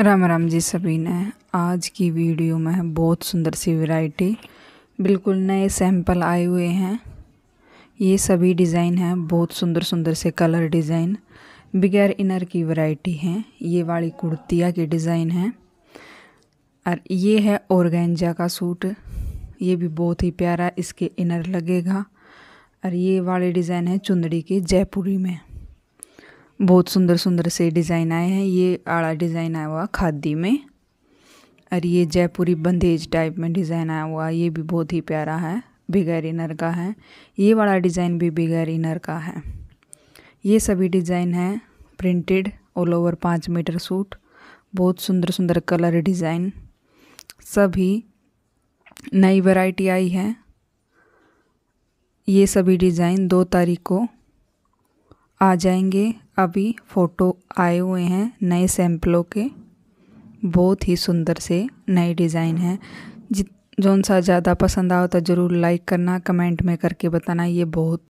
राम राम जी सभी ने आज की वीडियो में बहुत सुंदर सी वैरायटी बिल्कुल नए सैंपल आए हुए हैं ये सभी डिज़ाइन हैं बहुत सुंदर सुंदर से कलर डिज़ाइन बगैर इनर की वैरायटी हैं ये वाली कुर्तिया के डिज़ाइन हैं और ये है औरगेंजा का सूट ये भी बहुत ही प्यारा इसके इनर लगेगा और ये वाले डिज़ाइन है चुंदड़ी के जयपुरी में बहुत सुंदर सुंदर से डिज़ाइन आए हैं ये आड़ा डिज़ाइन आया हुआ खादी में और ये जयपुरी बंदेज टाइप में डिज़ाइन आया हुआ ये भी बहुत ही प्यारा है बगैर इनर का है ये वाला डिज़ाइन भी बगैर इनर का है ये सभी डिज़ाइन है प्रिंटेड ऑल ओवर पाँच मीटर सूट बहुत सुंदर सुंदर कलर डिज़ाइन सभी नई वैरायटी आई है ये सभी डिज़ाइन दो तारीख को आ जाएंगे अभी फ़ोटो आए हुए हैं नए सैम्पलों के बहुत ही सुंदर से नए डिज़ाइन हैं जित जौन सा ज़्यादा पसंद आओ तो ज़रूर लाइक करना कमेंट में करके बताना ये बहुत